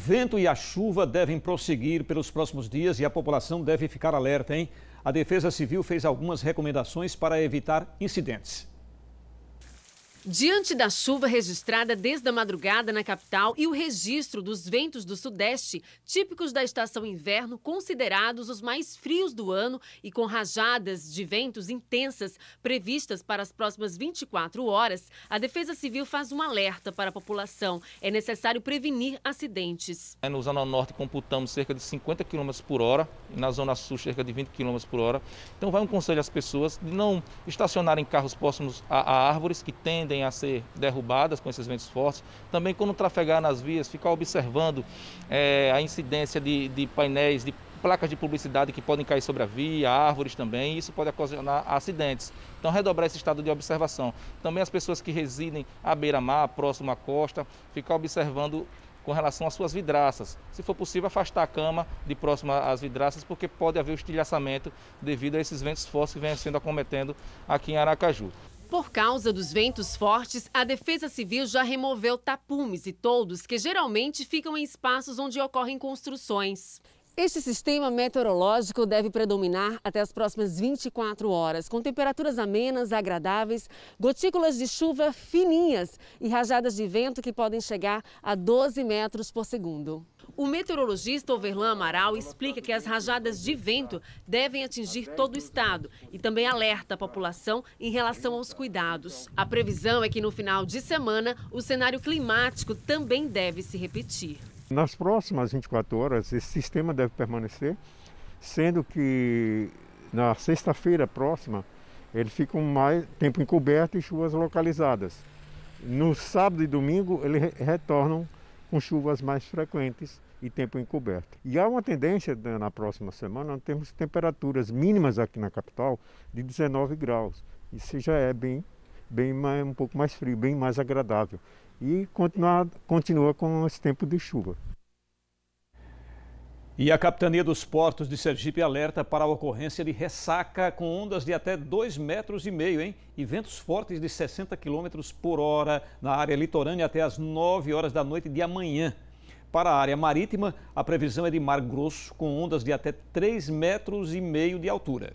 Vento e a chuva devem prosseguir pelos próximos dias e a população deve ficar alerta, hein? A Defesa Civil fez algumas recomendações para evitar incidentes. Diante da chuva registrada desde a madrugada na capital e o registro dos ventos do sudeste, típicos da estação inverno, considerados os mais frios do ano e com rajadas de ventos intensas previstas para as próximas 24 horas, a Defesa Civil faz um alerta para a população. É necessário prevenir acidentes. Na é, no Zona Norte computamos cerca de 50 km por hora, e na Zona Sul cerca de 20 km por hora. Então vai um conselho às pessoas de não estacionarem carros próximos a, a árvores que tendem tendem a ser derrubadas com esses ventos fortes. Também quando trafegar nas vias, ficar observando é, a incidência de, de painéis, de placas de publicidade que podem cair sobre a via, árvores também, e isso pode ocasionar acidentes. Então, redobrar esse estado de observação. Também as pessoas que residem à beira-mar, próximo à costa, ficar observando com relação às suas vidraças. Se for possível, afastar a cama de próximo às vidraças, porque pode haver o estilhaçamento devido a esses ventos fortes que vêm sendo acometendo aqui em Aracaju por causa dos ventos fortes, a Defesa Civil já removeu tapumes e toldos que geralmente ficam em espaços onde ocorrem construções. Este sistema meteorológico deve predominar até as próximas 24 horas, com temperaturas amenas, agradáveis, gotículas de chuva fininhas e rajadas de vento que podem chegar a 12 metros por segundo. O meteorologista Overlan Amaral explica que as rajadas de vento devem atingir todo o estado e também alerta a população em relação aos cuidados. A previsão é que no final de semana o cenário climático também deve se repetir. Nas próximas 24 horas, esse sistema deve permanecer, sendo que na sexta-feira próxima, ele fica um mais tempo encoberto e chuvas localizadas. No sábado e domingo, eles retornam com chuvas mais frequentes e tempo encoberto. E há uma tendência né, na próxima semana, nós temos temperaturas mínimas aqui na capital de 19 graus. Isso já é bem, bem mais, um pouco mais frio, bem mais agradável e continua, continua com esse tempo de chuva. E a Capitania dos Portos de Sergipe alerta para a ocorrência de ressaca com ondas de até 2,5 metros, e, meio, hein? e ventos fortes de 60 km por hora na área litorânea até as 9 horas da noite de amanhã. Para a área marítima, a previsão é de mar grosso com ondas de até 3,5 metros e meio de altura.